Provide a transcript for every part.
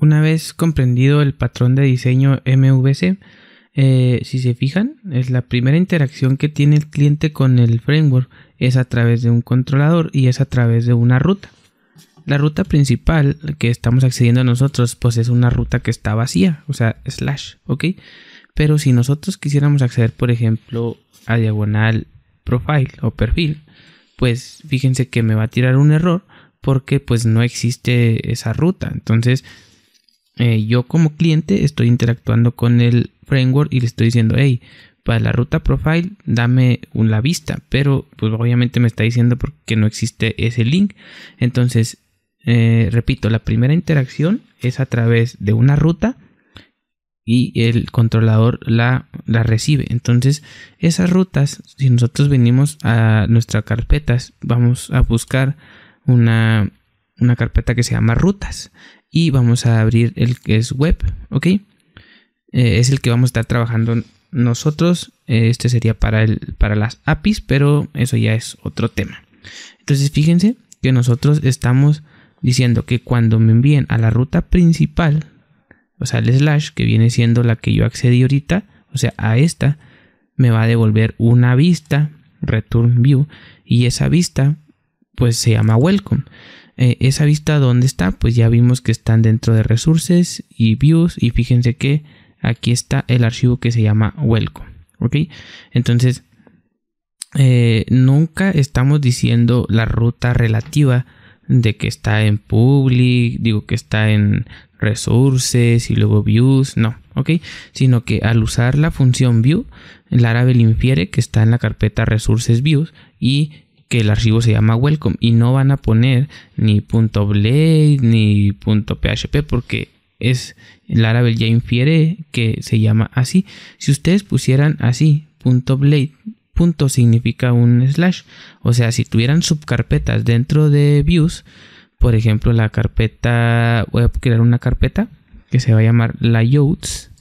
Una vez comprendido el patrón de diseño MVC, eh, si se fijan, es la primera interacción que tiene el cliente con el framework es a través de un controlador y es a través de una ruta. La ruta principal que estamos accediendo nosotros, pues es una ruta que está vacía, o sea, slash, ¿ok? Pero si nosotros quisiéramos acceder, por ejemplo, a diagonal profile o perfil, pues fíjense que me va a tirar un error porque pues no existe esa ruta. Entonces, eh, yo como cliente estoy interactuando con el framework y le estoy diciendo, hey, para la ruta profile dame la vista, pero pues obviamente me está diciendo porque no existe ese link. Entonces, eh, repito, la primera interacción es a través de una ruta y el controlador la, recibe. Entonces, esas rutas, si nosotros venimos a nuestras carpetas, vamos a buscar una carpeta que se llama rutas y vamos a abrir el que es web, ¿ok? Eh, es el que vamos a estar trabajando nosotros. Eh, este sería para, el, para las APIs, pero eso ya es otro tema. Entonces fíjense que nosotros estamos diciendo que cuando me envíen a la ruta principal, o sea, el slash que viene siendo la que yo accedí ahorita, o sea, a esta, me va a devolver una vista, return view, y esa vista pues se llama welcome. Eh, esa vista donde está, pues ya vimos que están dentro de resources y views y fíjense que aquí está el archivo que se llama welcome, ¿ok? Entonces, eh, nunca estamos diciendo la ruta relativa de que está en public, digo que está en resources y luego views, no, ok, sino que al usar la función view, Laravel infiere que está en la carpeta resources views y que el archivo se llama welcome y no van a poner ni .blade ni .php porque es el Laravel ya infiere que se llama así. Si ustedes pusieran así .blade punto significa un slash, o sea, si tuvieran subcarpetas dentro de views, por ejemplo, la carpeta voy a crear una carpeta que se va a llamar layouts,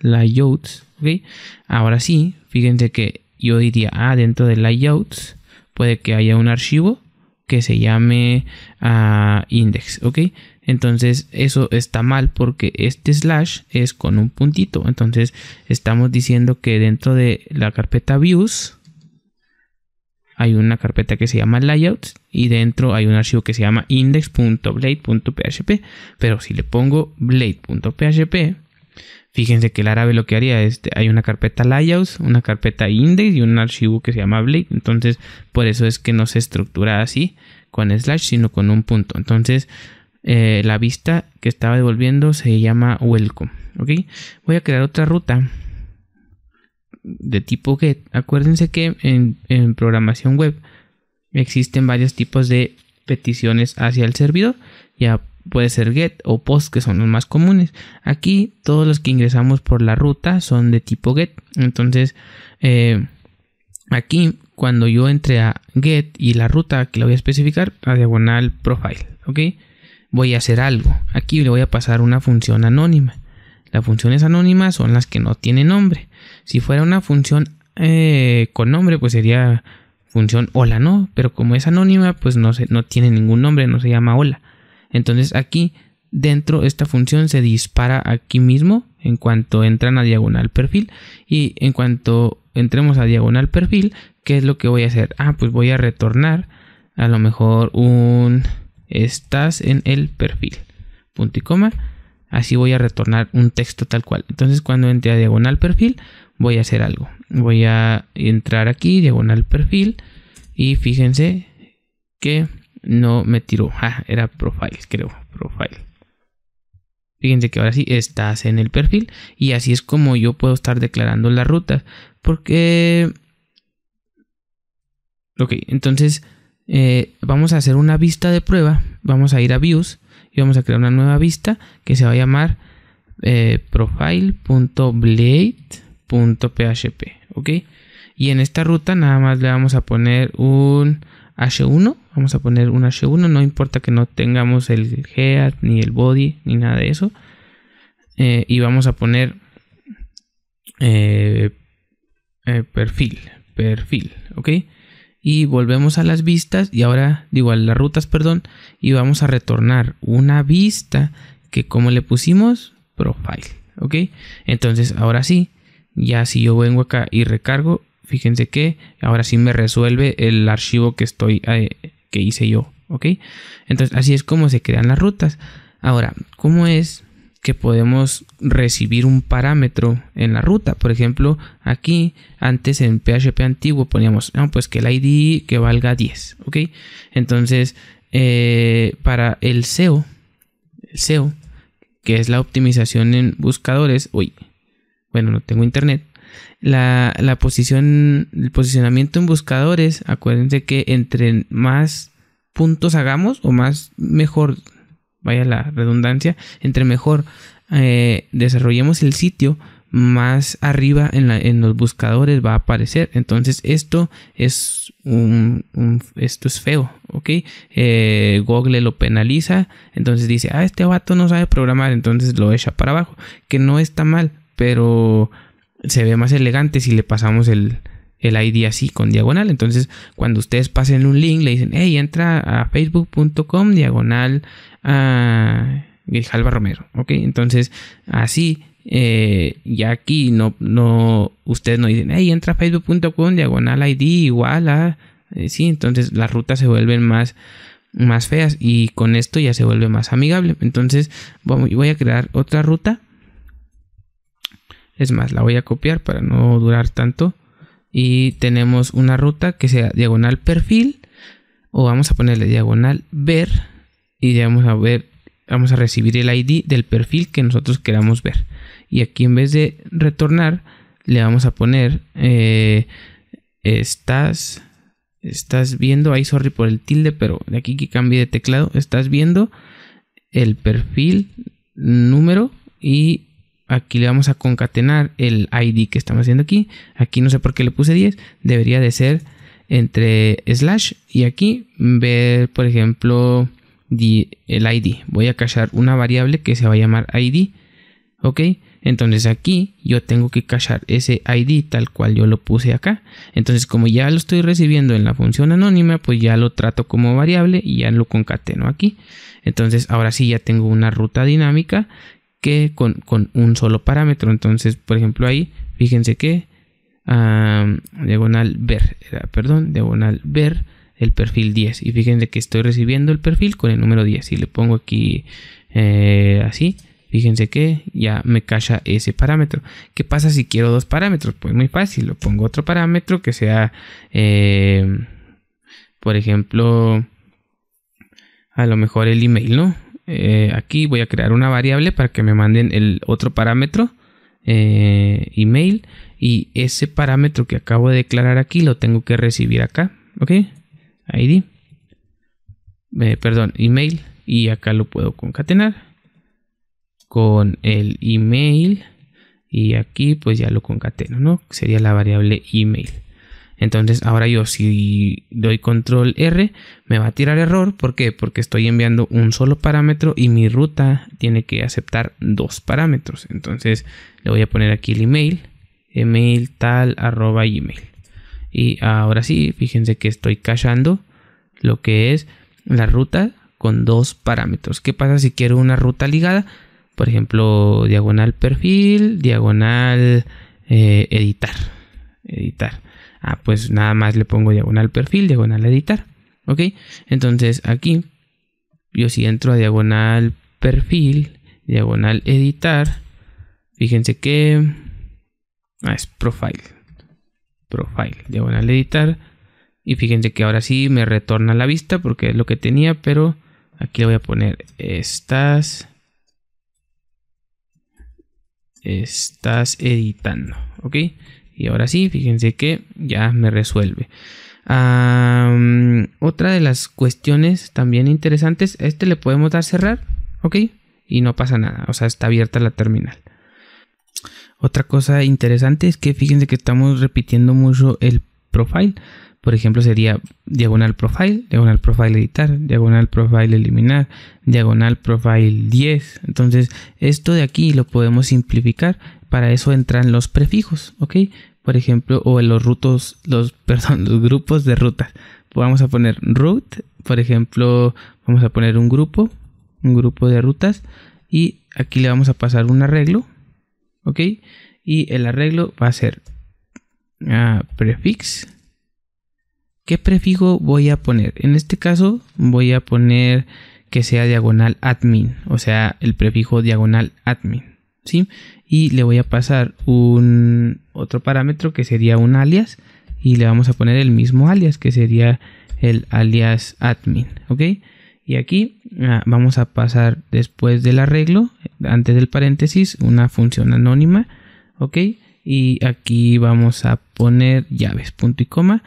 layouts, ¿ok? Ahora sí, fíjense que yo diría, ah, dentro de layouts puede que haya un archivo que se llame ah, index, ¿ok? Entonces eso está mal porque este slash es con un puntito. Entonces estamos diciendo que dentro de la carpeta views hay una carpeta que se llama layouts y dentro hay un archivo que se llama index.blade.php. Pero si le pongo blade.php Fíjense que el árabe lo que haría es, hay una carpeta layouts, una carpeta index y un archivo que se llama blade. Entonces, por eso es que no se estructura así con slash, sino con un punto. Entonces, eh, la vista que estaba devolviendo se llama welcome. Voy a crear otra ruta de tipo get. Acuérdense que en, programación web existen varios tipos de peticiones hacia el servidor. a puede ser get o post que son los más comunes. Aquí todos los que ingresamos por la ruta son de tipo get. Entonces eh, aquí cuando yo entre a get y la ruta que le voy a especificar a diagonal profile, ¿ok? Voy a hacer algo. Aquí le voy a pasar una función anónima. Las funciones anónimas son las que no tienen nombre. Si fuera una función eh, con nombre, pues sería función hola, ¿no? Pero como es anónima, pues no, no tiene ningún nombre, no se llama hola. Entonces aquí dentro esta función se dispara aquí mismo en cuanto entran a diagonal perfil y en cuanto entremos a diagonal perfil, ¿qué es lo que voy a hacer? Ah, pues voy a retornar a lo mejor un estás en el perfil. Punto y coma. Así voy a retornar un texto tal cual. Entonces cuando entre a diagonal perfil voy a hacer algo. Voy a entrar aquí, diagonal perfil. Y fíjense que no me tiró. Ah, era profile, creo. Profile. Fíjense que ahora sí estás en el perfil y así es como yo puedo estar declarando la ruta, Porque... Ok, entonces eh, vamos a hacer una vista de prueba. Vamos a ir a views y vamos a crear una nueva vista que se va a llamar eh, profile.blade.php. Ok, y en esta ruta nada más le vamos a poner un h1 Vamos a poner un H1, no importa que no tengamos el head, ni el body, ni nada de eso. Eh, y vamos a poner eh, eh, perfil, perfil, ¿ok? Y volvemos a las vistas y ahora digo a las rutas, perdón, y vamos a retornar una vista que como le pusimos, profile, ¿ok? Entonces ahora sí, ya si yo vengo acá y recargo, fíjense que ahora sí me resuelve el archivo que estoy que hice yo, ¿ok? Entonces, así es como se crean las rutas. Ahora, ¿cómo es que podemos recibir un parámetro en la ruta? Por ejemplo, aquí antes en PHP antiguo poníamos, no, pues que el ID que valga 10, ¿ok? Entonces, eh, para el SEO, el SEO, que es la optimización en buscadores, uy, bueno, no tengo internet, la, la posición, el posicionamiento en buscadores, acuérdense que entre más puntos hagamos o más mejor, vaya la redundancia, entre mejor eh, desarrollemos el sitio, más arriba en, la, en, los buscadores va a aparecer. Entonces esto es un, esto es feo, ¿ok? Eh, Google lo penaliza, entonces dice, ah, este vato no sabe programar, entonces lo echa para abajo, que no está mal, pero se ve más elegante si le pasamos el, ID así con diagonal. Entonces, cuando ustedes pasen un link, le dicen, hey, entra a facebook.com diagonal a Grijalva Romero. Ok, entonces así. Eh, ya aquí no, no, ustedes no dicen, hey, entra a facebook.com diagonal ID igual a, eh, sí, entonces las rutas se vuelven más, más feas y con esto ya se vuelve más amigable. Entonces, voy a crear otra ruta es más, la voy a copiar para no durar tanto. Y tenemos una ruta que sea diagonal perfil. O vamos a ponerle diagonal ver. Y vamos a ver. Vamos a recibir el ID del perfil que nosotros queramos ver. Y aquí en vez de retornar, le vamos a poner. Eh, estás. Estás viendo. Ahí, sorry por el tilde, pero de aquí que cambie de teclado. Estás viendo el perfil número y aquí le vamos a concatenar el ID que estamos haciendo aquí. Aquí no sé por qué le puse 10, debería de ser entre slash y aquí ver, por ejemplo, el ID. Voy a cachar una variable que se va a llamar ID, ¿ok? Entonces aquí yo tengo que cachar ese ID tal cual yo lo puse acá. Entonces como ya lo estoy recibiendo en la función anónima, pues ya lo trato como variable y ya lo concateno aquí. Entonces ahora sí ya tengo una ruta dinámica que con, un solo parámetro. Entonces, por ejemplo, ahí, fíjense que diagonal ver, perdón, diagonal ver el perfil 10. Y fíjense que estoy recibiendo el perfil con el número 10. Si le pongo aquí eh, así, fíjense que ya me cacha ese parámetro. ¿Qué pasa si quiero dos parámetros? Pues muy fácil, lo pongo otro parámetro que sea, eh, por ejemplo, a lo mejor el email, ¿no? Eh, aquí voy a crear una variable para que me manden el otro parámetro eh, email y ese parámetro que acabo de declarar aquí lo tengo que recibir acá ok id eh, perdón email y acá lo puedo concatenar con el email y aquí pues ya lo concateno no sería la variable email entonces ahora yo si doy control R me va a tirar error. ¿Por qué? Porque estoy enviando un solo parámetro y mi ruta tiene que aceptar dos parámetros. Entonces le voy a poner aquí el email, email tal arroba email. Y ahora sí, fíjense que estoy cachando lo que es la ruta con dos parámetros. ¿Qué pasa si quiero una ruta ligada? Por ejemplo, diagonal perfil, diagonal eh, editar. Editar ah, pues nada más le pongo diagonal perfil, diagonal editar. ¿Ok? Entonces aquí yo si entro a diagonal perfil, diagonal editar, fíjense que ah, es profile. Profile, diagonal editar. Y fíjense que ahora sí me retorna la vista porque es lo que tenía, pero aquí le voy a poner estas estás editando, ¿ok? Y ahora sí, fíjense que ya me resuelve. otra de las cuestiones también interesantes, este le podemos dar cerrar, ¿ok? Y no pasa nada, o sea, está abierta la terminal. Otra cosa interesante es que fíjense que estamos repitiendo mucho el profile. Por ejemplo, sería diagonal profile, diagonal profile editar, diagonal profile eliminar, diagonal profile 10. Entonces, esto de aquí lo podemos simplificar para eso entran los prefijos, ¿ok? Por ejemplo, o en los rutos, los, perdón, los grupos de rutas. Vamos a poner root, por ejemplo, vamos a poner un grupo, un grupo de rutas, y aquí le vamos a pasar un arreglo, ¿ok? Y el arreglo va a ser ah, prefix. ¿Qué prefijo voy a poner? En este caso voy a poner que sea diagonal admin, o sea, el prefijo diagonal admin. Y le voy a pasar un otro parámetro que sería un alias y le vamos a poner el mismo alias que sería el alias admin, ¿ok? Y aquí ah, vamos a pasar después del arreglo, antes del paréntesis, una función anónima, ¿ok? Y aquí vamos a poner llaves, punto y coma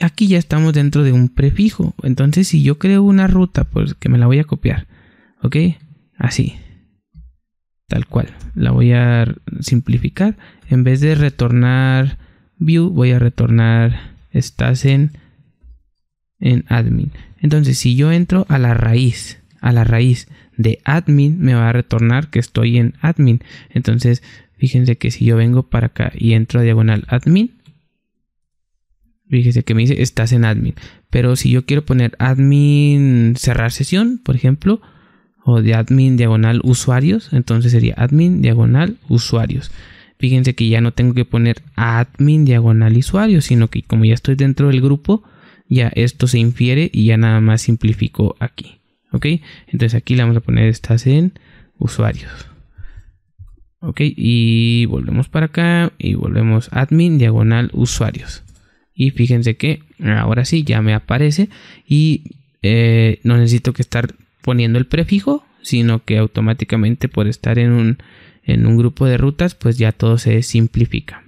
aquí ya estamos dentro de un prefijo. Entonces, si yo creo una ruta, pues que me la voy a copiar. ¿Ok? Así tal cual. La voy a simplificar. En vez de retornar view, voy a retornar estás en, en admin. Entonces, si yo entro a la raíz, a la raíz de admin, me va a retornar que estoy en admin. Entonces, fíjense que si yo vengo para acá y entro a diagonal admin, fíjense que me dice estás en admin. Pero si yo quiero poner admin cerrar sesión, por ejemplo, o de admin diagonal usuarios. Entonces sería admin diagonal usuarios. Fíjense que ya no tengo que poner admin diagonal usuarios, sino que como ya estoy dentro del grupo, ya esto se infiere y ya nada más simplifico aquí. ¿Ok? Entonces aquí le vamos a poner estas en usuarios. ¿Ok? Y volvemos para acá y volvemos admin diagonal usuarios. Y fíjense que ahora sí ya me aparece y eh, no necesito que estar poniendo el prefijo, sino que automáticamente por estar en un, en un grupo de rutas, pues ya todo se simplifica.